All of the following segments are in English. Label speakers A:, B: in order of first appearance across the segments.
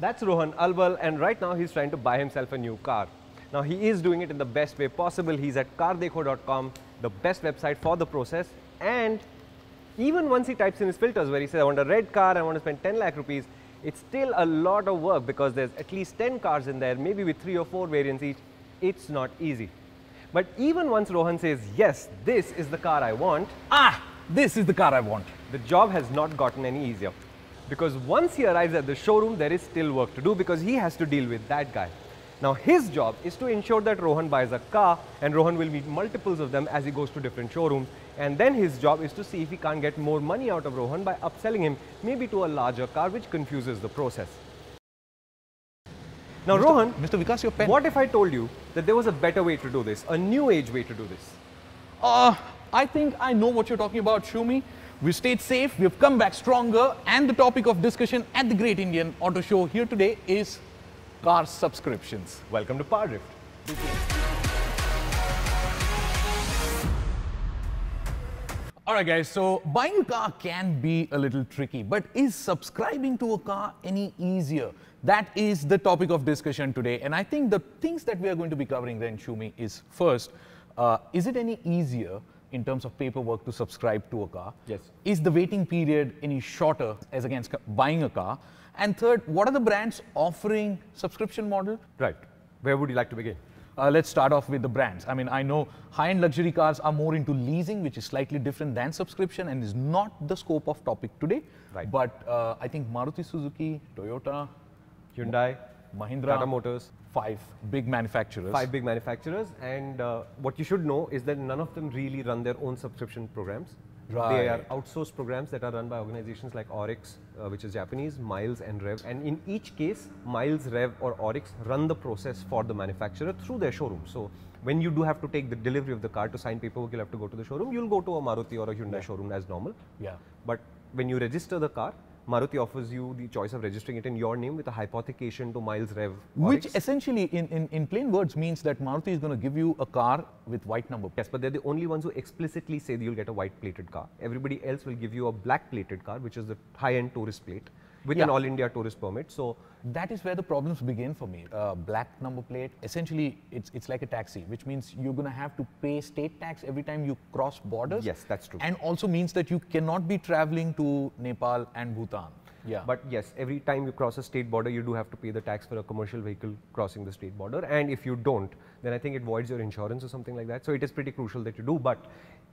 A: That's Rohan Albal and right now he's trying to buy himself a new car. Now he is doing it in the best way possible. He's at cardeco.com, the best website for the process and even once he types in his filters where he says I want a red car, I want to spend 10 lakh rupees, it's still a lot of work because there's at least 10 cars in there, maybe with 3 or 4 variants each. It's not easy. But even once Rohan says, yes, this is the car I want. Ah, this is the car I want. The job has not gotten any easier because once he arrives at the showroom, there is still work to do because he has to deal with that guy. Now his job is to ensure that Rohan buys a car and Rohan will meet multiples of them as he goes to different showrooms and then his job is to see if he can't get more money out of Rohan by upselling him maybe to a larger car which confuses the process. Now Mr. Rohan, Mr. Vikas, your pen. what if I told you
B: that there was a better way to do this, a new age way to do this? Uh, I think I know what you're talking about, Shumi. We've stayed safe, we've come back stronger, and the topic of discussion at the Great Indian Auto Show here today is car subscriptions. Welcome to Power Alright guys, so buying a car can be a little tricky, but is subscribing to a car any easier? That is the topic of discussion today. And I think the things that we are going to be covering then, Shumi, is first, uh, is it any easier in terms of paperwork to subscribe to a car? Yes. Is the waiting period any shorter as against buying a car? And third, what are the brands offering subscription model? Right. Where would you like to begin? Uh, let's start off with the brands. I mean, I know high-end luxury cars are more into leasing, which is slightly different than subscription and is not the scope of topic today. Right. But uh, I think Maruti Suzuki, Toyota, Hyundai, Mahindra, Tata Motors. Five big manufacturers. Five
A: big manufacturers. And uh, what you should know is that none of them really run their own subscription programs. Right. They are outsourced programs that are run by organizations like Oryx, uh, which is Japanese, Miles and Rev. And in each case, Miles, Rev or Oryx run the process for the manufacturer through their showroom. So when you do have to take the delivery of the car to sign paperwork, you'll have to go to the showroom. You'll go to a Maruti or a Hyundai yeah. showroom as normal. Yeah. But when you register the car, Maruti offers you the choice of registering it in your name with a hypothecation to miles rev. Which
B: X. essentially, in, in, in plain words,
A: means that Maruti is going to give you a car with white number. Yes, but they're the only ones who explicitly say that you'll get a white plated car. Everybody else will give you a black plated car, which is the high end tourist plate with yeah. an all
B: India tourist permit. So that is where the problems begin for me. Uh, black number plate, essentially, it's it's like a taxi, which means you're going to have to pay state tax every time you cross borders. Yes, that's true. And also means that you cannot be traveling to Nepal and Bhutan.
A: Yeah. But yes, every time you cross a state border, you do have to pay the tax for a commercial vehicle crossing the state border. And if you don't, then I think it voids your insurance or something like that. So it is pretty crucial that you do, but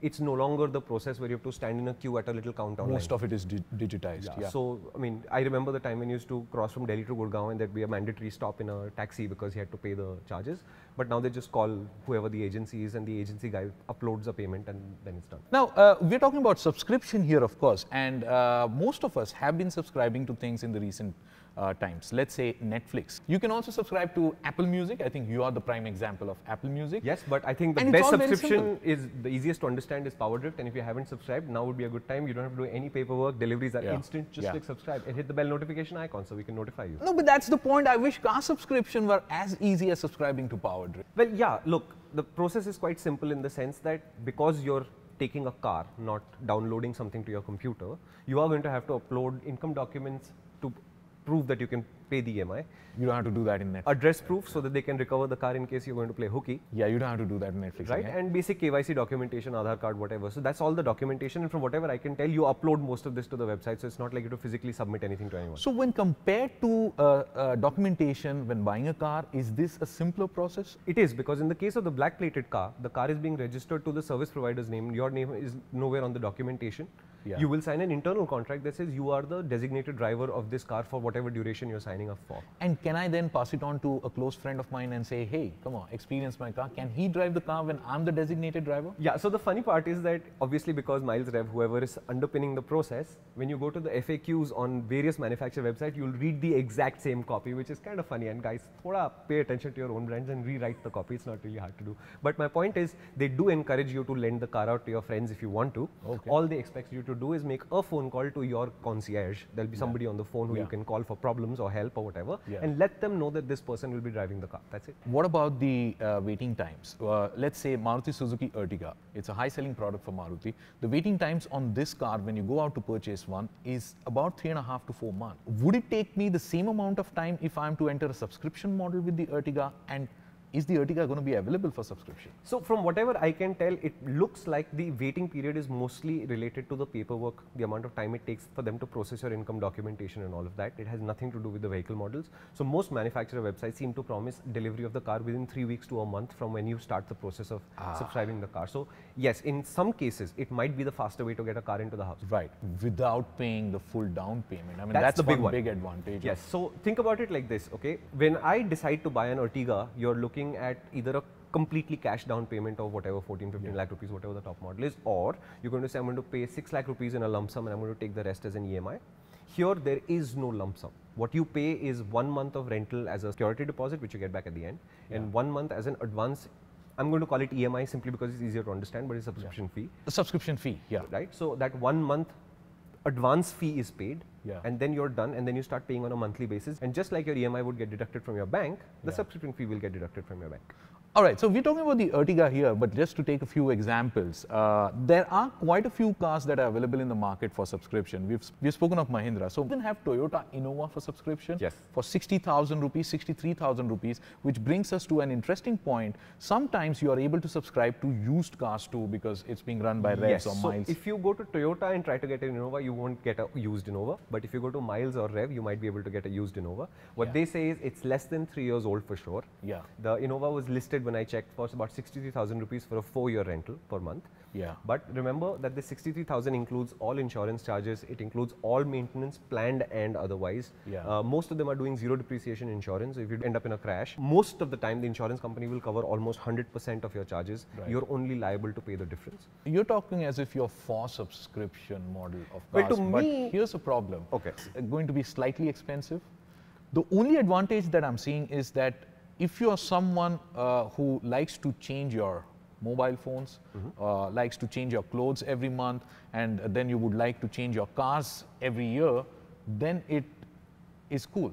A: it's no longer the process where you have to stand in a queue at a little counter. Most of
B: it is di digitized. Yeah. yeah.
A: So I mean, I remember the time when you used to cross from Delhi to Gurgaon and there'd be a mandatory stop in a taxi because you had to pay the charges. But now they just call whoever
B: the agency is, and the agency guy uploads a payment, and then it's done. Now uh, we're talking about subscription here, of course, and uh, most of us have been subscribing to things in the recent uh, times. Let's say Netflix. You can also subscribe to Apple Music. I think you are the prime example of Apple Music. Yes, but I think the and best subscription is the easiest to understand is PowerDrift. And if you
A: haven't subscribed, now would be a good time. You don't have to do any paperwork. Deliveries are yeah. instant. Just yeah. click subscribe and hit the bell notification icon so we can notify you. No,
B: but that's the point. I wish car subscription were as easy as subscribing to PowerDrift.
A: Well, yeah, look, the process is quite simple in the sense that because you're taking a car, not downloading something to your computer, you are going to have to upload income documents to prove that you can pay the EMI. You don't have to do that in Netflix. Address proof so that they can recover the car in case you're going to play hooky. Yeah, you don't have to do that in Netflix. Right? Yeah. And basic KYC documentation, Aadhaar card, whatever. So that's all the documentation. And from whatever I can tell, you upload most of this to the website. So it's not like you to physically submit anything to anyone. So when compared to uh, uh, documentation when buying a car, is this a simpler process? It is because in the case of the black plated car, the car is being registered to the service provider's name. Your name is nowhere on the documentation. Yeah. You will sign an internal contract that says you are the designated driver of this car for whatever duration you're signing signing up for.
B: And can I then pass it on to a close friend of mine and say, hey, come on, experience my car. Can he drive the car when I'm the designated driver?
A: Yeah, so the funny part is that obviously because Miles Rev, whoever is underpinning the process, when you go to the FAQs on various manufacturer websites, you'll read the exact same copy, which is kind of funny. And guys, thoda pay attention to your own brands and rewrite the copy. It's not really hard to do. But my point is, they do encourage you to lend the car out to your friends if you want to. Okay. All they expect you to do is make a phone call to your concierge. There'll be somebody yeah. on the phone who yeah. you can call
B: for problems or help help or whatever, yeah. and let them know that this person will be driving the car. That's it. What about the uh, waiting times? Uh, let's say Maruti Suzuki Ertiga. It's a high selling product for Maruti. The waiting times on this car when you go out to purchase one is about three and a half to four months. Would it take me the same amount of time if I'm to enter a subscription model with the Ertiga and is the Ertiga going to be available for subscription? So from whatever I can tell, it looks like the waiting period is
A: mostly related to the paperwork, the amount of time it takes for them to process your income documentation and all of that. It has nothing to do with the vehicle models. So most manufacturer websites seem to promise delivery of the car within three weeks to a month from when you start the process of ah. subscribing the car. So yes, in some cases, it might be the
B: faster way to get a car into the house. Right, without paying the full down payment. I mean, that's, that's the big, one. big advantage. Yes,
A: so think about it like this, okay? When I decide to buy an Ertiga, you're looking looking at either a completely cash down payment of whatever 14, 15 yeah. lakh rupees, whatever the top model is, or you're going to say, I'm going to pay 6 lakh rupees in a lump sum and I'm going to take the rest as an EMI. Here, there is no lump sum. What you pay is one month of rental as a security deposit, which you get back at the end, yeah. and one month as an advance I'm going to call it EMI simply because it's easier to understand, but it's subscription yeah. fee. A subscription fee, yeah. Right. So that one month advance fee is paid yeah. and then you're done and then you start paying on a monthly basis and just like your EMI would get deducted from your bank, the yeah. subsequent fee will get deducted from your bank.
B: All right, so we're talking about the Ertiga here, but just to take a few examples, uh, there are quite a few cars that are available in the market for subscription. We've, we've spoken of Mahindra. So we can have Toyota Innova for subscription yes. for 60,000 rupees, 63,000 rupees, which brings us to an interesting point. Sometimes you are able to subscribe to used cars too because it's being run by Revs yes. or so Miles. If
A: you go to Toyota and try to get an Innova, you won't get a used Innova. But if you go to Miles or Rev, you might be able to get a used Innova. What yeah. they say is it's less than three years old for sure. Yeah. The Innova was listed when I checked was about 63,000 rupees for a four-year rental per month. Yeah. But remember that the 63,000 includes all insurance charges. It includes all maintenance, planned and otherwise. Yeah. Uh, most of them are doing zero depreciation insurance. If you end up in a crash, most of the time the insurance company will cover
B: almost 100% of your charges. Right. You're only liable to pay the difference. You're talking as if you're for subscription model of cars. Wait, to but me, here's a problem. Okay. It's going to be slightly expensive. The only advantage that I'm seeing is that if you are someone uh, who likes to change your mobile phones, mm -hmm. uh, likes to change your clothes every month, and then you would like to change your cars every year, then it is cool.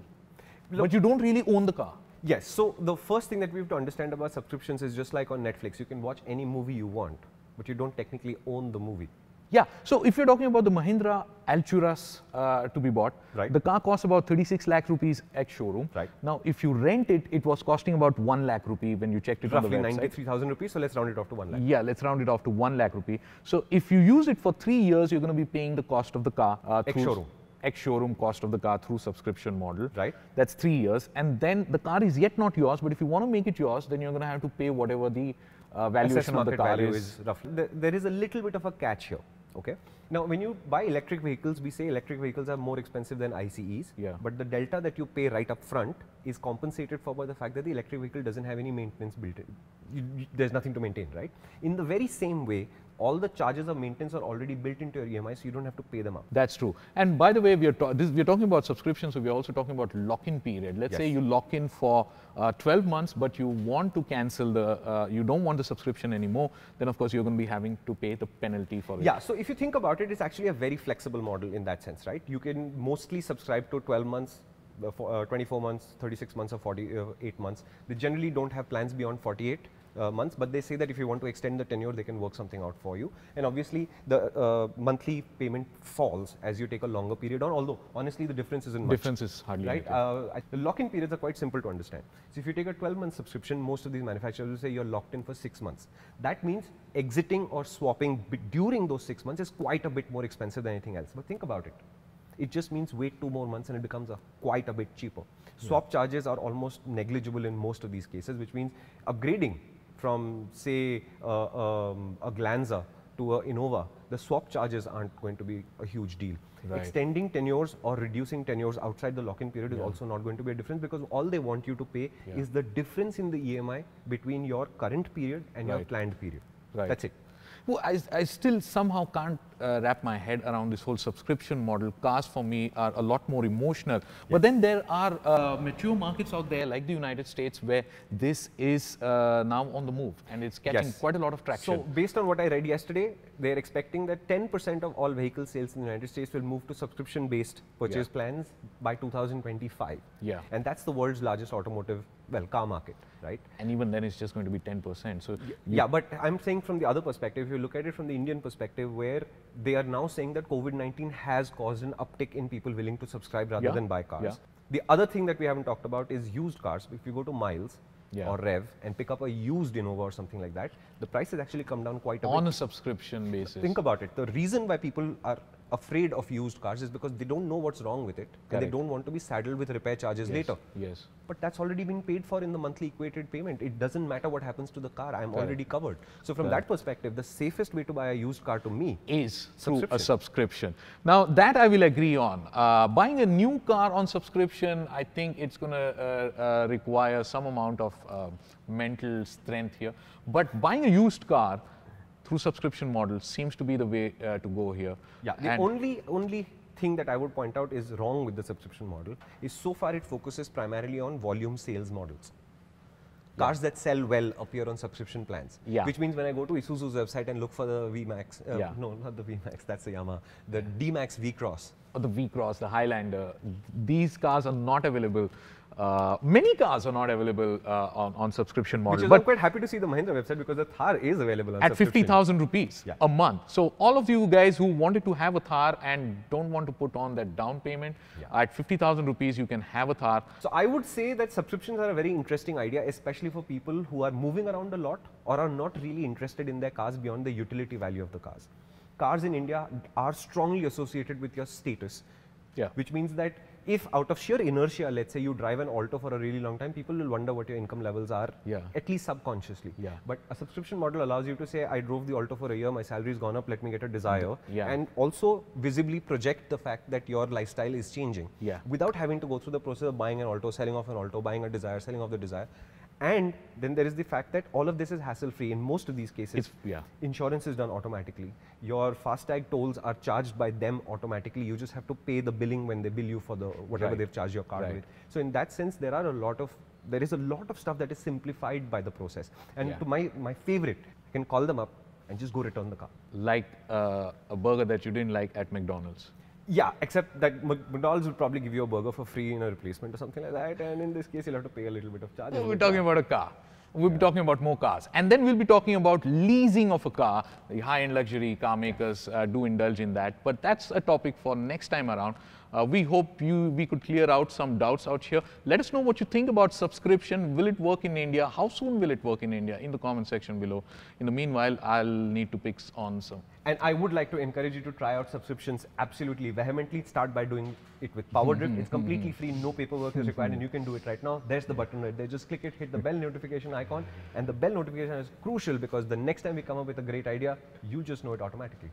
B: Look, but you don't really own the car. Yes. So the first thing that we have to understand about
A: subscriptions is just like on Netflix, you can watch any movie you want, but you don't technically own the movie.
B: Yeah. So if you're talking about the Mahindra Alturas uh, to be bought, right. the car costs about 36 lakh rupees at showroom. Right. Now, if you rent it, it was costing about 1 lakh rupee when you checked it Roughly on the website. 93,000 rupees, so let's round it off to 1 lakh. Yeah, let's round it off to 1 lakh rupee. So if you use it for three years, you're going to be paying the cost of the car. Uh, through showroom ex-showroom cost of the car through subscription model. Right. That's three years. And then the car is yet not yours, but if you want to make it yours, then you're going to have to pay whatever the uh, valuation of the car value is. is roughly. There is a little bit of a catch here.
A: Okay. Now, when you buy electric vehicles, we say electric vehicles are more expensive than ICEs. Yeah. But the delta that you pay right up front is compensated for by the fact that the electric vehicle doesn't have any maintenance built in. You, you, there's nothing to maintain, right? In the very same way, all the charges of maintenance are already
B: built into your EMI, so you don't have to pay them up. That's true. And by the way, we are this, we're talking about subscription, so we're also talking about lock-in period. Let's yes. say you lock in for uh, 12 months, but you want to cancel the, uh, you don't want the subscription anymore, then of course you're going to be having to pay the penalty for it. Yeah, so
A: if you think about it, it's actually a very flexible model in that sense, right? You can mostly subscribe to 12 months, uh, for, uh, 24 months, 36 months or 48 uh, months. They generally don't have plans beyond 48 uh, months, but they say that if you want to extend the tenure, they can work something out for you. And obviously, the uh, monthly payment falls as you take a longer period on, although honestly, the difference isn't much. Difference is hardly Right? Uh, the lock-in periods are quite simple to understand. So if you take a 12-month subscription, most of these manufacturers will say you're locked in for six months. That means exiting or swapping during those six months is quite a bit more expensive than anything else. But think about it. It just means wait two more months and it becomes a, quite a bit cheaper. Swap yeah. charges are almost negligible in most of these cases, which means upgrading from say um, a Glanza to a Innova, the swap charges aren't going to be a huge deal. Right. Extending tenures or reducing tenures outside the lock-in period yeah. is also not going to be a difference because all they want you to pay yeah. is the difference in the EMI between your current period and right. your planned period.
B: Right. That's it. Well, I, I still somehow can't uh, wrap my head around this whole subscription model. Cars for me are a lot more emotional. Yes. But then there are uh, mature markets out there like the United States where this is uh, now on the move and it's getting yes. quite a lot of traction. So based on what I read yesterday, they're expecting that
A: 10% of all vehicle sales in the United States will move to subscription based purchase yeah. plans by 2025. Yeah. And that's the world's largest automotive, well, car market, right? And even then it's just going to be 10%. So yeah, but I'm saying from the other perspective, if you look at it from the Indian perspective where they are now saying that COVID 19 has caused an uptick in people willing to subscribe rather yeah. than buy cars. Yeah. The other thing that we haven't talked about is used cars. If you go to Miles, yeah. or Rev and pick up a used Innova or something like that, the price has actually come down quite a On bit. On a subscription basis. Think about it. The reason why people are afraid of used cars is because they don't know what's wrong with it Correct. and they don't want to be saddled with repair charges yes. later. Yes. But that's already been paid for in the monthly equated payment. It doesn't matter what happens to the car. I'm Correct. already covered. So from Correct. that perspective, the safest way to buy a used car to me is
B: through a subscription. Now that I will agree on. Uh, buying a new car on subscription, I think it's going to uh, uh, require some amount of uh, mental strength here. But buying a used car, subscription model seems to be the way uh, to go here. Yeah, the and only only thing that I would point out
A: is wrong with the subscription model is so far it focuses primarily on volume sales models. Yeah. Cars that sell well appear on subscription plans. Yeah. Which means when I go to Isuzu's website and look for the VMAX, uh, yeah. no, not the VMAX,
B: that's the Yamaha, the DMAX V-Cross. Or oh, the V-Cross, the Highlander, these cars are not available uh, many cars are not available uh, on, on subscription model. Which is, but I'm quite happy
A: to see the Mahindra website because the Thar is available At 50,000
B: rupees yeah. a month. So all of you guys who wanted to have a Thar and don't want to put on that down payment, yeah. at 50,000 rupees you can have a Thar. So I would say that subscriptions are a very interesting idea, especially for people who are moving
A: around a lot or are not really interested in their cars beyond the utility value of the cars. Cars in India are strongly associated with your status. Yeah. Which means that if out of sheer inertia, let's say you drive an Alto for a really long time, people will wonder what your income levels are, yeah. at least subconsciously. Yeah. But a subscription model allows you to say, I drove the Alto for a year, my salary's gone up, let me get a desire. Yeah. And also visibly project the fact that your lifestyle is changing. Yeah. Without having to go through the process of buying an Alto, selling off an Alto, buying a desire, selling off the desire. And then there is the fact that all of this is hassle free in most of these cases. yeah. Insurance is done automatically. Your fast tag tolls are charged by them automatically. You just have to pay the billing when they bill you for the whatever right. they've charged your card right. with. So in that sense, there are a lot of there is a lot of stuff that is simplified by the process. And yeah. to my my favorite, I can call them up and just go return the car. Like uh, a burger that you didn't like at McDonald's. Yeah, except that McDonald's will probably give you a burger for free in a replacement or something like that. And in this case, you'll have to pay a little bit of charge. we're talking
B: about a car. We'll yeah. be talking about more cars. And then we'll be talking about leasing of a car. The high-end luxury car makers uh, do indulge in that. But that's a topic for next time around. Uh, we hope you, we could clear out some doubts out here. Let us know what you think about subscription. Will it work in India? How soon will it work in India? In the comment section below. In the meanwhile, I'll need to pick on some. And I would like to encourage you to try out subscriptions absolutely vehemently. Start by doing it with PowerDrip. Mm-hmm, it's mm-hmm, completely mm-hmm. free.
A: No paperwork is required and you can do it right now. There's the button right there. Just click it, hit the bell notification icon. And the bell notification is crucial because the next time we come up with a great idea, you just know it automatically.